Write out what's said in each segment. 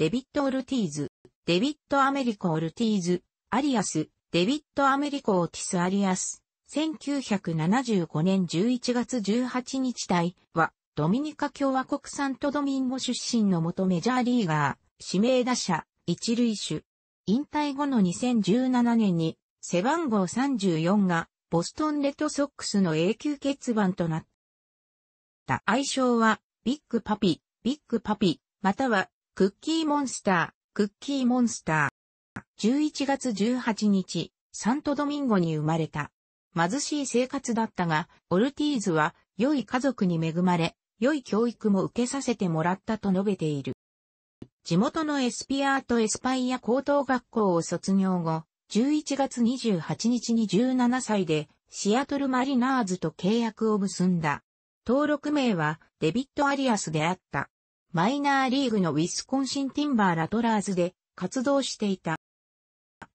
デビット・オルティーズ、デビット・アメリコ・オルティーズ、アリアス、デビット・アメリコ・オーティス・アリアス、1975年11月18日隊、は、ドミニカ共和国産トドミンゴ出身の元メジャーリーガー、指名打者、一塁手。引退後の2017年に、背番号34が、ボストンレッドソックスの永久欠番となった。愛称は、ビッグパピ、ビッグパピ、または、クッキーモンスター、クッキーモンスター。11月18日、サントドミンゴに生まれた。貧しい生活だったが、オルティーズは良い家族に恵まれ、良い教育も受けさせてもらったと述べている。地元のエスピアートエスパイア高等学校を卒業後、11月28日に17歳でシアトルマリナーズと契約を結んだ。登録名はデビッド・アリアスであった。マイナーリーグのウィスコンシンティンバーラトラーズで活動していた。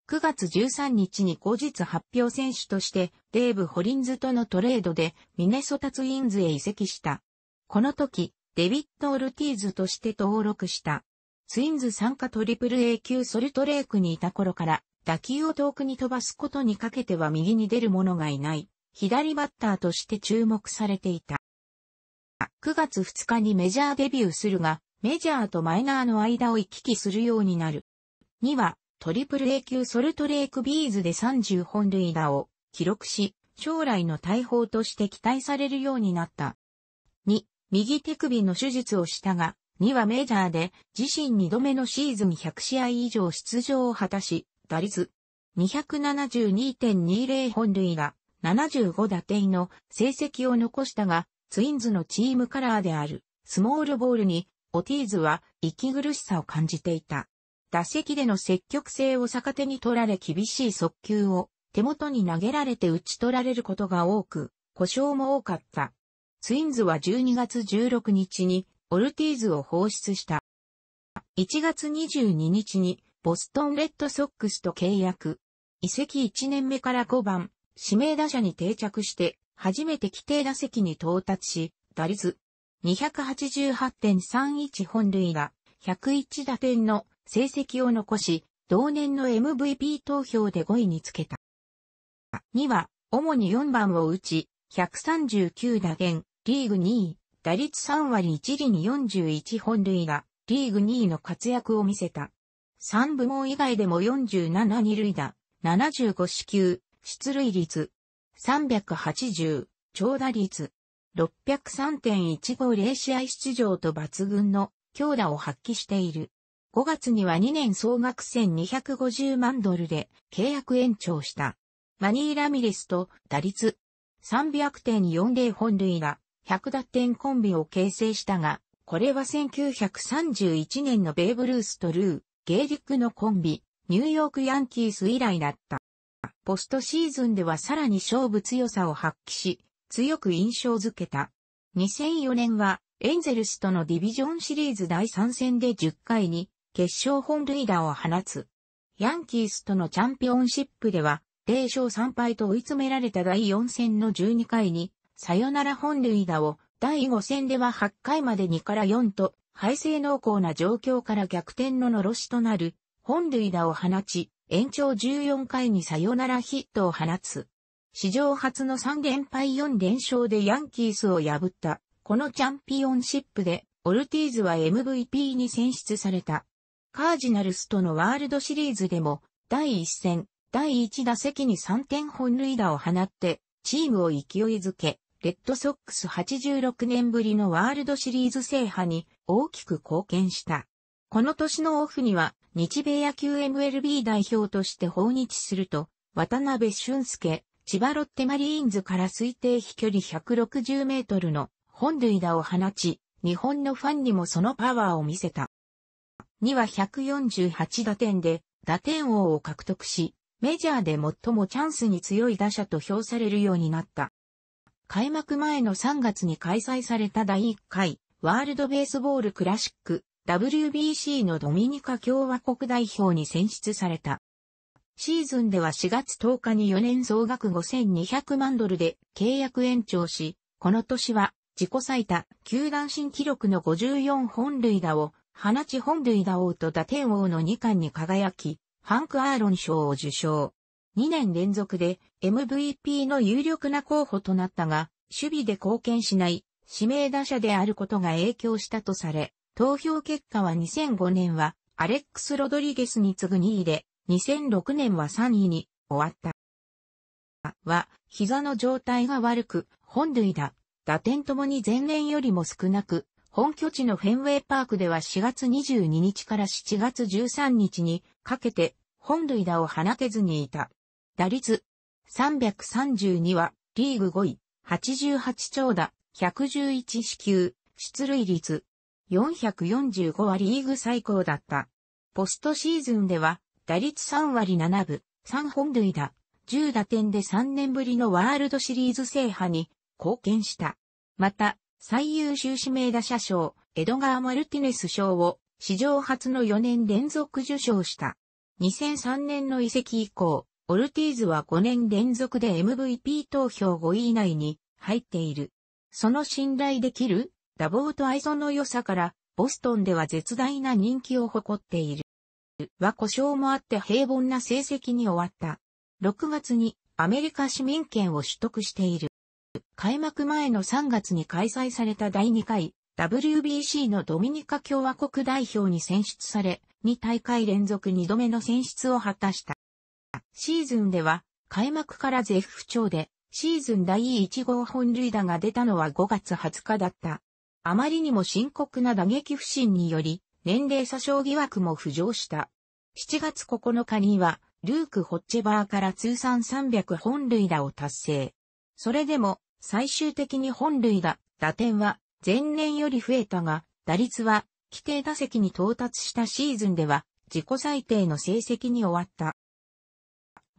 9月13日に後日発表選手としてデーブ・ホリンズとのトレードでミネソタツインズへ移籍した。この時、デビット・オルティーズとして登録した。ツインズ参加トリプル A 級ソルトレークにいた頃から打球を遠くに飛ばすことにかけては右に出る者がいない左バッターとして注目されていた。9月2日にメジャーデビューするが、メジャーとマイナーの間を行き来するようになる。2は、トリプル A 級ソルトレイクビーズで30本塁打を記録し、将来の大砲として期待されるようになった。2、右手首の手術をしたが、2はメジャーで自身2度目のシーズン100試合以上出場を果たし、打率272.20本塁打、75打点の成績を残したが、ツインズのチームカラーであるスモールボールにオティーズは息苦しさを感じていた。打席での積極性を逆手に取られ厳しい速球を手元に投げられて打ち取られることが多く、故障も多かった。ツインズは12月16日にオルティーズを放出した。1月22日にボストンレッドソックスと契約。移籍1年目から5番、指名打者に定着して初めて規定打席に到達し、打率288.31本塁打、101打点の成績を残し、同年の MVP 投票で5位につけた。2は、主に4番を打ち、139打点、リーグ2位、打率3割1厘41本塁打、リーグ2位の活躍を見せた。3部門以外でも47二塁打、75四球、出塁率380、長打率、603.150試合出場と抜群の強打を発揮している。5月には2年総額1250万ドルで契約延長した。マニー・ラミレスと打率300.40本塁が100打点コンビを形成したが、これは1931年のベーブ・ルースとルー、ゲーリックのコンビ、ニューヨーク・ヤンキース以来だった。ポストシーズンではさらに勝負強さを発揮し、強く印象づけた。2004年は、エンゼルスとのディビジョンシリーズ第3戦で10回に、決勝本塁打を放つ。ヤンキースとのチャンピオンシップでは、0勝3敗と追い詰められた第4戦の12回に、サヨナラ本塁打を、第5戦では8回まで2から4と、敗勢濃厚な状況から逆転ののろしとなる、本塁打を放ち、延長14回にサヨナラヒットを放つ。史上初の3連敗4連勝でヤンキースを破った。このチャンピオンシップで、オルティーズは MVP に選出された。カージナルスとのワールドシリーズでも、第1戦、第1打席に3点本塁打を放って、チームを勢いづけ、レッドソックス86年ぶりのワールドシリーズ制覇に大きく貢献した。この年のオフには、日米野球 MLB 代表として訪日すると、渡辺俊介、千葉ロッテマリーンズから推定飛距離160メートルの本塁打を放ち、日本のファンにもそのパワーを見せた。2は148打点で打点王を獲得し、メジャーで最もチャンスに強い打者と評されるようになった。開幕前の3月に開催された第1回ワールドベースボールクラシック WBC のドミニカ共和国代表に選出された。シーズンでは4月10日に4年総額5200万ドルで契約延長し、この年は自己最多、球団新記録の54本塁打を、放ち本塁打王と打点王の2冠に輝き、ハンク・アーロン賞を受賞。2年連続で MVP の有力な候補となったが、守備で貢献しない指名打者であることが影響したとされ、投票結果は2005年はアレックス・ロドリゲスに次ぐ2位で、2006年は3位に終わった。は、膝の状態が悪く、本塁打、打点ともに前年よりも少なく、本拠地のフェンウェイパークでは4月22日から7月13日にかけて本塁打を放てずにいた。打率332はリーグ5位、88長打、111四球、出塁率445はリーグ最高だった。ポストシーズンでは、打率3割7分、3本塁打、10打点で3年ぶりのワールドシリーズ制覇に貢献した。また、最優秀指名打者賞、エドガー・マルティネス賞を史上初の4年連続受賞した。2003年の移籍以降、オルティーズは5年連続で MVP 投票5位以内に入っている。その信頼できる多忙と愛想の良さから、ボストンでは絶大な人気を誇っている。は故障もあって平凡な成績に終わった。6月にアメリカ市民権を取得している。開幕前の3月に開催された第2回 WBC のドミニカ共和国代表に選出され、2大会連続2度目の選出を果たした。シーズンでは開幕から絶不調で、シーズン第1号本塁打が出たのは5月20日だった。あまりにも深刻な打撃不振により、年齢詐称疑惑も浮上した。7月9日には、ルーク・ホッチェバーから通算300本塁打を達成。それでも、最終的に本塁打、打点は、前年より増えたが、打率は、規定打席に到達したシーズンでは、自己最低の成績に終わった。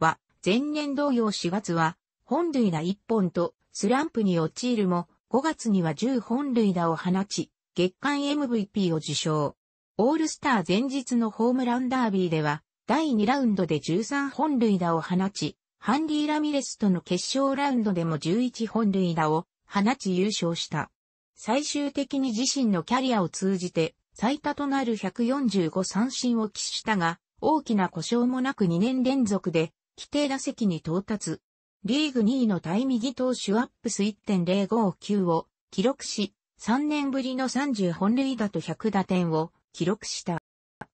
は、前年同様4月は、本塁打1本と、スランプに陥るも、5月には10本塁打を放ち、月間 MVP を受賞。オールスター前日のホームランダービーでは、第2ラウンドで13本塁打を放ち、ハンディ・ラミレスとの決勝ラウンドでも11本塁打を放ち優勝した。最終的に自身のキャリアを通じて最多となる145三振を喫したが、大きな故障もなく2年連続で規定打席に到達。リーグ2位の対右投手アップス1.059を記録し、3年ぶりの30本塁打と100打点を記録した。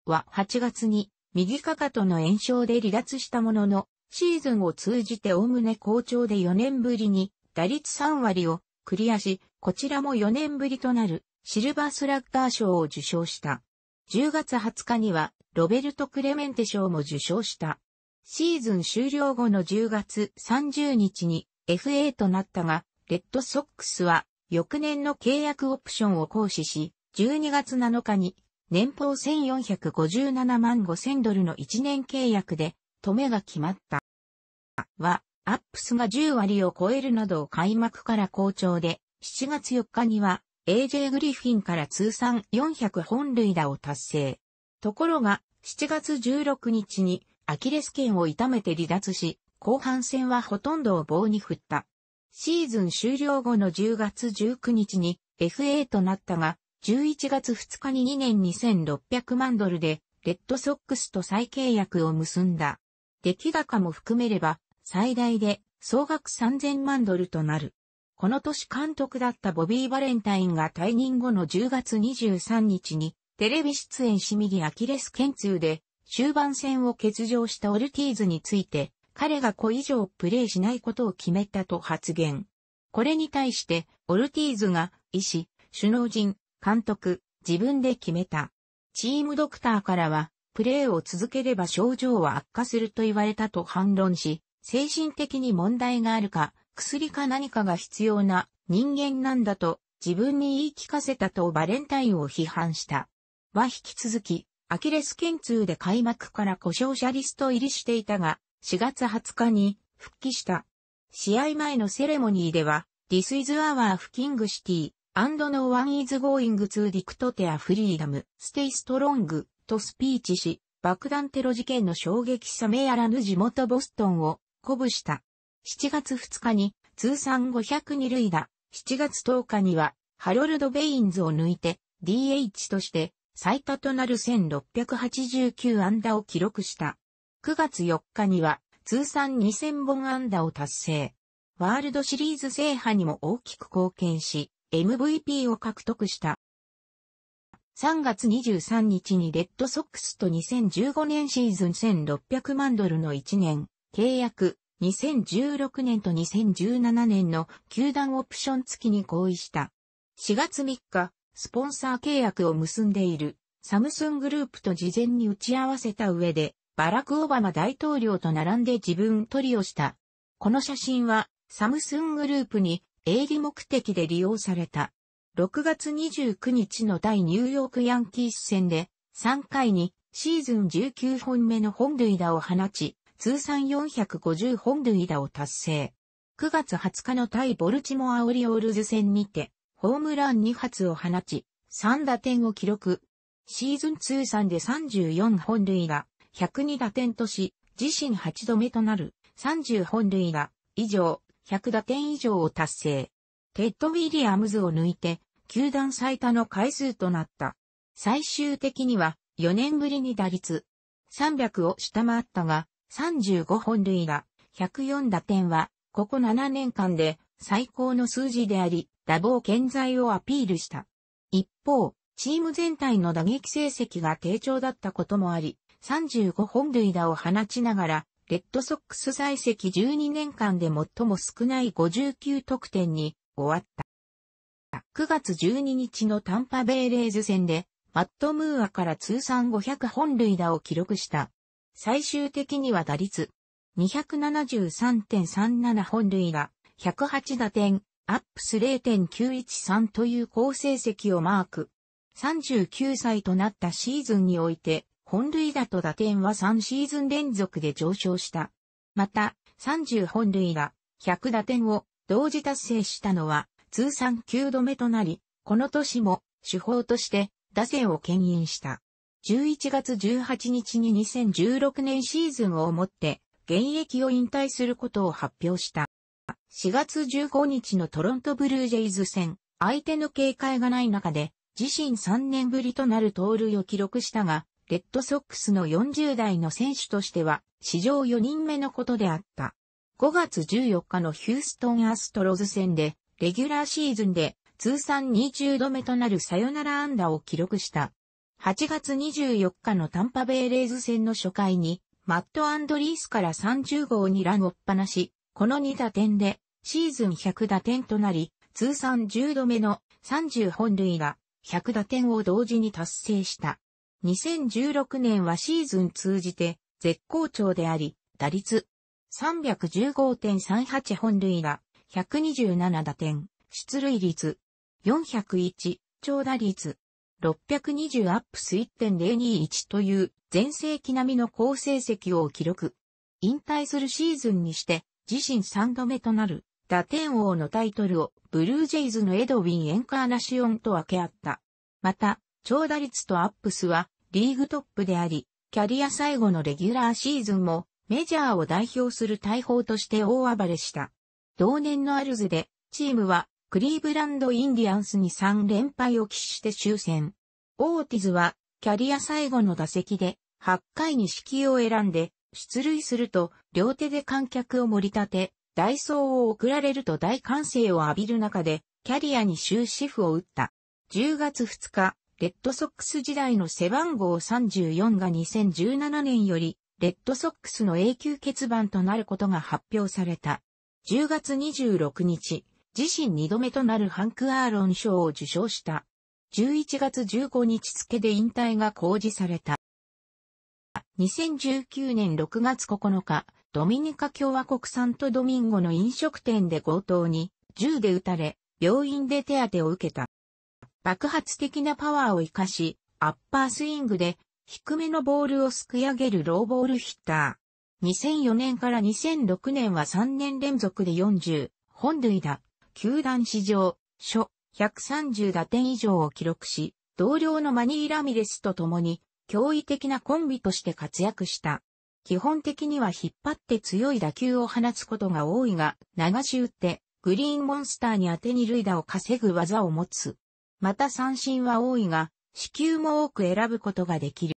は8月に右かかとの炎症で離脱したものの、シーズンを通じておおむね好調で4年ぶりに打率3割をクリアし、こちらも4年ぶりとなるシルバースラッガー賞を受賞した。10月20日にはロベルト・クレメンテ賞も受賞した。シーズン終了後の10月30日に FA となったが、レッドソックスは翌年の契約オプションを行使し、12月7日に年俸1457万5000ドルの1年契約で、止めが決まった。は、アップスが10割を超えるなど開幕から好調で、7月4日には AJ グリフィンから通算400本塁打を達成。ところが、7月16日にアキレス腱を痛めて離脱し、後半戦はほとんどを棒に振った。シーズン終了後の10月19日に FA となったが、11月2日に2年2600万ドルで、レッドソックスと再契約を結んだ。出来高も含めれば、最大で総額3000万ドルとなる。この年監督だったボビー・バレンタインが退任後の10月23日に、テレビ出演し右アキレス腱通で終盤戦を欠場したオルティーズについて、彼が子以上プレーしないことを決めたと発言。これに対して、オルティーズが、医師、首脳陣、監督、自分で決めた。チームドクターからは、プレーを続ければ症状は悪化すると言われたと反論し、精神的に問題があるか、薬か何かが必要な人間なんだと自分に言い聞かせたとバレンタインを批判した。は引き続き、アキレス腱痛で開幕から故障者リスト入りしていたが、4月20日に復帰した。試合前のセレモニーでは、This is our fucking city, and no one is going to dictate a freedom, stay strong, とスピーチし、爆弾テロ事件の衝撃さめやらぬ地元ボストンを鼓舞した。7月2日に通算502塁打、7月10日にはハロルド・ベインズを抜いて DH として最多となる1689安打を記録した。9月4日には通算2000本安打を達成。ワールドシリーズ制覇にも大きく貢献し、MVP を獲得した。3月23日にレッドソックスと2015年シーズン1600万ドルの1年契約、2016年と2017年の球団オプション付きに合意した。4月3日、スポンサー契約を結んでいるサムスングループと事前に打ち合わせた上で、バラク・オバマ大統領と並んで自分取りをした。この写真は、サムスングループに営利目的で利用された。6月29日の対ニューヨークヤンキース戦で、3回にシーズン19本目の本塁打を放ち、通算450本塁打を達成。9月20日の対ボルチモア・オリオールズ戦にて、ホームラン2発を放ち、3打点を記録。シーズン通算で34本塁打、102打点とし、自身8度目となる30本塁打以上、100打点以上を達成。テッド・ウィリアムズを抜いて、球団最多の回数となった。最終的には、4年ぶりに打率300を下回ったが、35本塁打、104打点は、ここ7年間で最高の数字であり、打棒健在をアピールした。一方、チーム全体の打撃成績が低調だったこともあり、35本塁打を放ちながら、レッドソックス在籍12年間で最も少ない59得点に終わった。9月12日のタンパベイレーズ戦で、マット・ムーアから通算500本塁打を記録した。最終的には打率273.37本塁打、108打点、アップス0.913という好成績をマーク。39歳となったシーズンにおいて、本塁打と打点は3シーズン連続で上昇した。また、30本塁打、100打点を同時達成したのは通算9度目となり、この年も手法として打線を牽引した。11月18日に2016年シーズンをもって現役を引退することを発表した。4月15日のトロントブルージェイズ戦、相手の警戒がない中で、自身3年ぶりとなる盗塁を記録したが、レッドソックスの40代の選手としては、史上4人目のことであった。5月14日のヒューストンアストロズ戦で、レギュラーシーズンで通算20度目となるサヨナラ安打を記録した。8月24日のタンパベイレーズ戦の初回に、マット・アンドリースから30号にランをっぱなし、この2打点でシーズン100打点となり、通算10度目の30本塁打、100打点を同時に達成した。2016年はシーズン通じて絶好調であり、打率315.38本塁打、127打点、出塁率401、長打率620アップス1.021という全盛期並みの好成績を記録。引退するシーズンにして自身3度目となる打点王のタイトルをブルージェイズのエドウィン・エンカーナシオンと分け合った。また、長打率とアップスはリーグトップであり、キャリア最後のレギュラーシーズンもメジャーを代表する大砲として大暴れした。同年のアルズで、チームはクリーブランド・インディアンスに3連敗を喫して終戦。オーティズはキャリア最後の打席で8回に指揮を選んで出塁すると両手で観客を盛り立てソーを送られると大歓声を浴びる中で、キャリアに終止符を打った。10月2日、レッドソックス時代の背番号34が2017年より、レッドソックスの永久欠番となることが発表された。10月26日、自身2度目となるハンク・アーロン賞を受賞した。11月15日付で引退が公示された。2019年6月9日、ドミニカ共和国サントドミンゴの飲食店で強盗に銃で撃たれ、病院で手当てを受けた。爆発的なパワーを活かし、アッパースイングで低めのボールをすくい上げるローボールヒッター。2004年から2006年は3年連続で40本塁打、球団史上、初130打点以上を記録し、同僚のマニー・ラミレスと共に驚異的なコンビとして活躍した。基本的には引っ張って強い打球を放つことが多いが、流し打って、グリーンモンスターに当てに塁打を稼ぐ技を持つ。また三振は多いが、死球も多く選ぶことができる。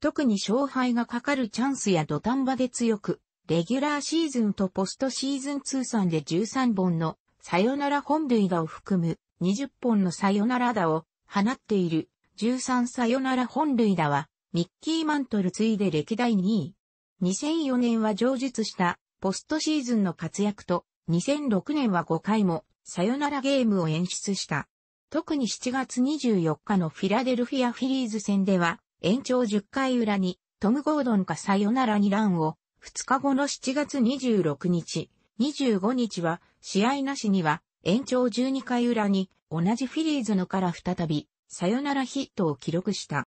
特に勝敗がかかるチャンスや土壇場で強く、レギュラーシーズンとポストシーズン通算で13本のサヨナラ本塁打を含む20本のサヨナラ打を放っている13サヨナラ本塁打はミッキー・マントル次いで歴代2位。2004年は上述したポストシーズンの活躍と、2006年は5回もサヨナラゲームを演出した。特に7月24日のフィラデルフィアフィリーズ戦では、延長10回裏にトム・ゴードンがサヨナラ2ランを、2日後の7月26日、25日は試合なしには延長12回裏に同じフィリーズのから再びサヨナラヒットを記録した。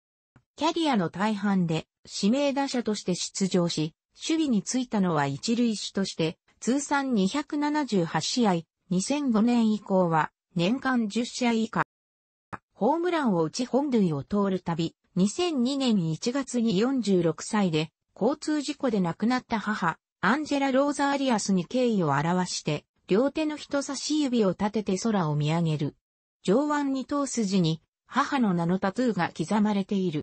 キャリアの大半で指名打者として出場し、守備についたのは一塁手として、通算278試合、2005年以降は年間10試合以下。ホームランを打ち本塁を通るたび、2002年1月に46歳で、交通事故で亡くなった母、アンジェラ・ローザ・アリアスに敬意を表して、両手の人差し指を立てて空を見上げる。上腕二頭筋に、母の名のタトゥーが刻まれている。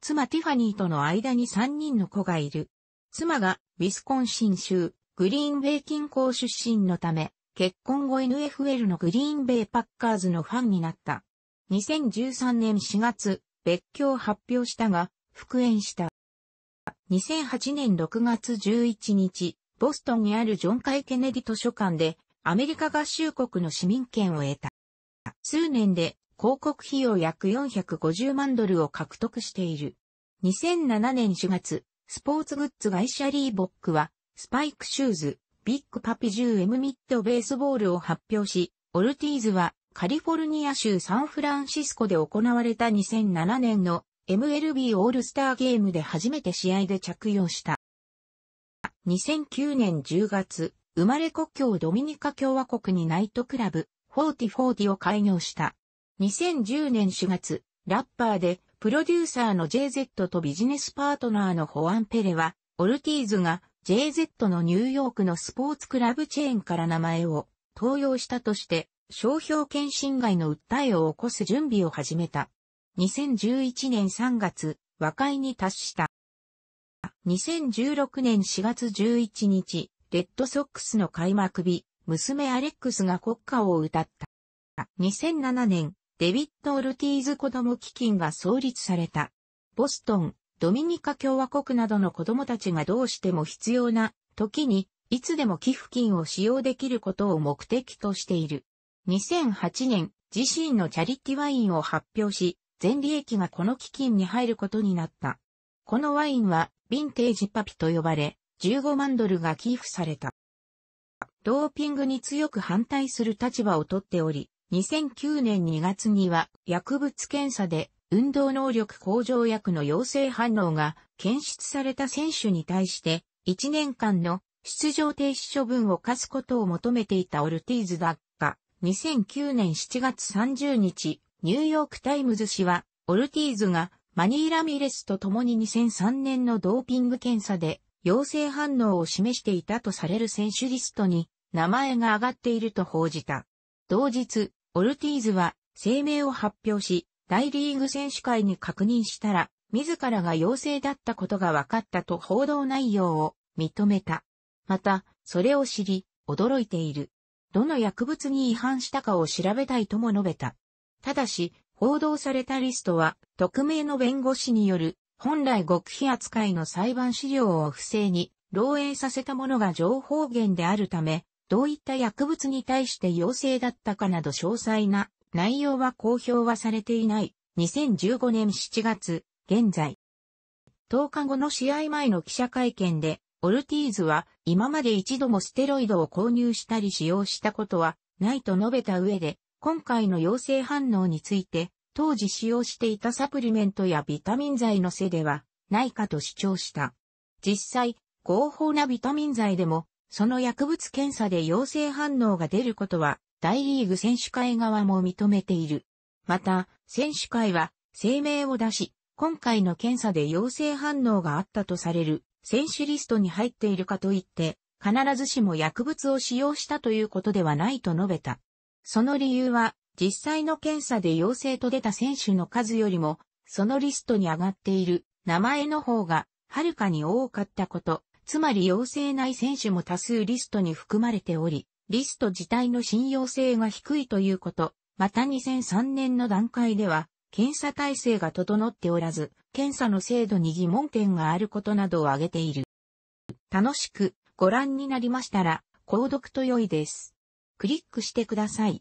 妻ティファニーとの間に3人の子がいる。妻がウィスコンシン州、グリーンベイ近郊出身のため、結婚後 NFL のグリーンベイパッカーズのファンになった。2013年4月、別居を発表したが、復縁した。2008年6月11日、ボストンにあるジョン・カイ・ケネディ図書館で、アメリカ合衆国の市民権を得た。数年で広告費用約450万ドルを獲得している。2007年4月、スポーツグッズ会社リーボックは、スパイクシューズ、ビッグパピ 10M ミッドベースボールを発表し、オルティーズはカリフォルニア州サンフランシスコで行われた2007年の MLB オールスターゲームで初めて試合で着用した。2009年10月、生まれ故郷ドミニカ共和国にナイトクラブ、フォーティフォーティを開業した。2010年4月、ラッパーで、プロデューサーの JZ とビジネスパートナーのホアン・ペレは、オルティーズが JZ のニューヨークのスポーツクラブチェーンから名前を登用したとして、商標権侵害の訴えを起こす準備を始めた。2011年3月、和解に達した。2016年4月11日、レッドソックスの開幕日、娘アレックスが国歌を歌った。2007年、デビッド・オルティーズ子供基金が創立された。ボストン、ドミニカ共和国などの子供たちがどうしても必要な時にいつでも寄付金を使用できることを目的としている。2008年、自身のチャリティワインを発表し、全利益がこの基金に入ることになった。このワインは、ヴィンテージパピと呼ばれ、15万ドルが寄付された。ドーピングに強く反対する立場をとっており、2009年2月には薬物検査で運動能力向上薬の陽性反応が検出された選手に対して1年間の出場停止処分を課すことを求めていたオルティーズだが、2009年7月30日、ニューヨークタイムズ紙は、オルティーズがマニー・ラミレスと共に2003年のドーピング検査で陽性反応を示していたとされる選手リストに名前が挙がっていると報じた。同日、オルティーズは声明を発表し、大リーグ選手会に確認したら、自らが陽性だったことが分かったと報道内容を認めた。また、それを知り、驚いている。どの薬物に違反したかを調べたいとも述べた。ただし、報道されたリストは、匿名の弁護士による、本来極秘扱いの裁判資料を不正に漏洩させたものが情報源であるため、どういった薬物に対して陽性だったかなど詳細な内容は公表はされていない。2015年7月、現在。10日後の試合前の記者会見で、オルティーズは今まで一度もステロイドを購入したり使用したことはないと述べた上で、今回の陽性反応について、当時使用していたサプリメントやビタミン剤のせいではないかと主張した。実際、合法なビタミン剤でもその薬物検査で陽性反応が出ることは、大リーグ選手会側も認めている。また、選手会は声明を出し、今回の検査で陽性反応があったとされる選手リストに入っているかといって、必ずしも薬物を使用したということではないと述べた。その理由は、実際の検査で陽性と出た選手の数よりも、そのリストに上がっている名前の方が、はるかに多かったこと、つまり陽性ない選手も多数リストに含まれており、リスト自体の信用性が低いということ、また2003年の段階では、検査体制が整っておらず、検査の制度に疑問点があることなどを挙げている。楽しくご覧になりましたら、購読と良いです。クリックしてください。